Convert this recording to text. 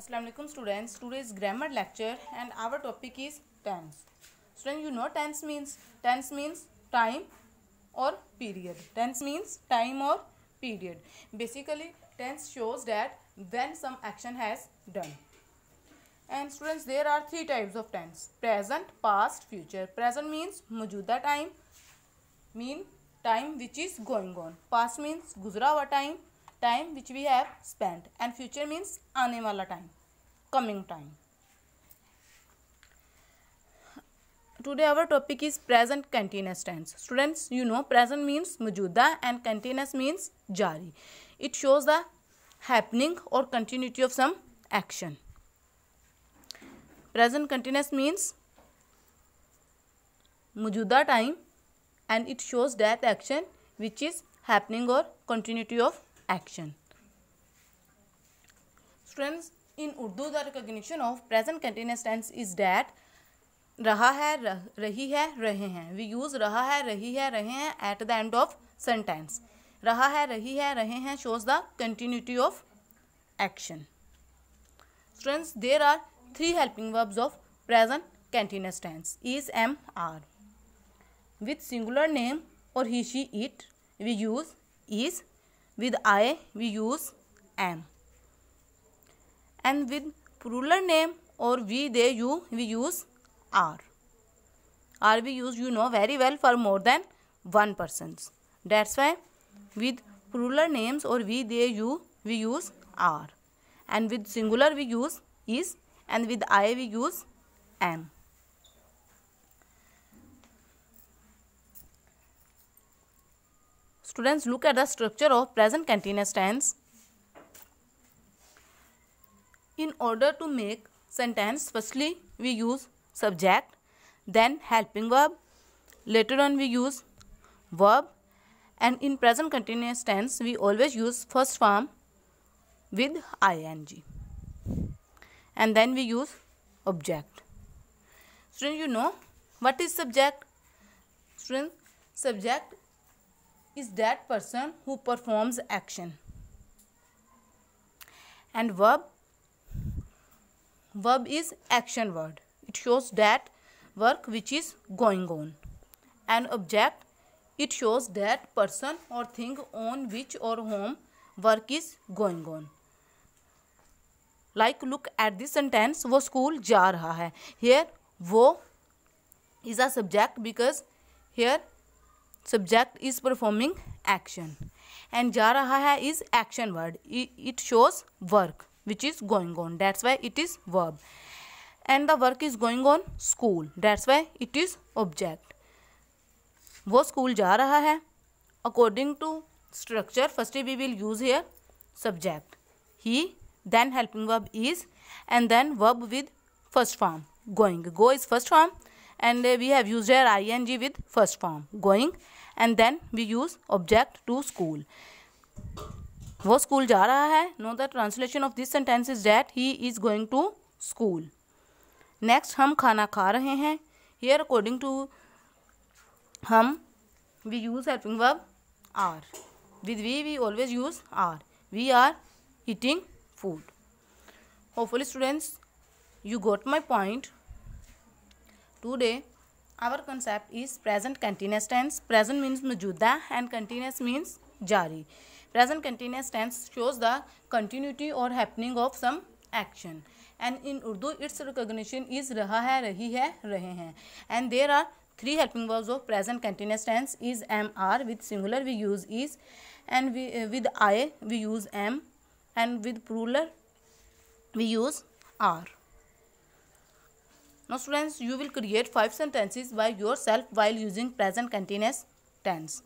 Aslam students to is grammar lecture and our topic is tense student you know tense means tense means time और period tense means time और period basically tense shows that when some action has done and students there are three types of tense present past future present means मौजूदा time mean time which is going on past means गुजरा हुआ time time which we have spend and future means आने वाला time coming time today our topic is present continuous tense students you know present means मौजूदा and continuous means जारी it shows the happening और continuity of some action present continuous means मौजूदा time and it shows that action which is happening और continuity of action students in Urdu the recognition of present continuous tense is that रहा है रह, रही है रहे हैं वी यूज़ रहा है रही है रहे हैं at the end of sentence रहा है रही है रहे हैं shows the continuity of action students there are three helping verbs of present continuous tense is am are with singular name और he she it we use is With I, we use am. And with plural name or we, they, you, we use are. Are we use, you know, very well for more than one persons. That's why with plural names or we, they, you, we use are. And with singular, we use is. And with I, we use am. Students, look at the structure of present continuous tense. In order to make sentence, firstly we use subject, then helping verb, later on we use verb and in present continuous tense we always use first form with ing and then we use object. Students, you know what is subject? Students, subject is that person who performs action and verb verb is action word it shows that work which is going on an object it shows that person or thing on which or whom work is going on like look at this sentence वो school जा रहा है here वो is a subject because here subject is performing action and जा रहा है is action word it shows work which is going on that's why it is verb and the work is going on school that's why it is object वो school जा रहा है according to structure first we will use here subject he then helping verb is and then verb with first form going go is first form and uh, we have used here ing with first form going and then we use object to school वो school जा रहा है no the translation of this sentence is that he is going to school next हम खाना खा रहे हैं here according to हम we use helping verb are with we we always use are we are eating food hopefully students you got my point today our concept is present continuous tense present means मौजूदा and continuous means जारी present continuous tense shows the continuity और happening of some action and in Urdu it's recognition is रहा है रही है रहे हैं and there are three helping verbs of present continuous tense is am are with singular we use is and with I we use am and with plural we use are Now students, you will create 5 sentences by yourself while using present continuous tense.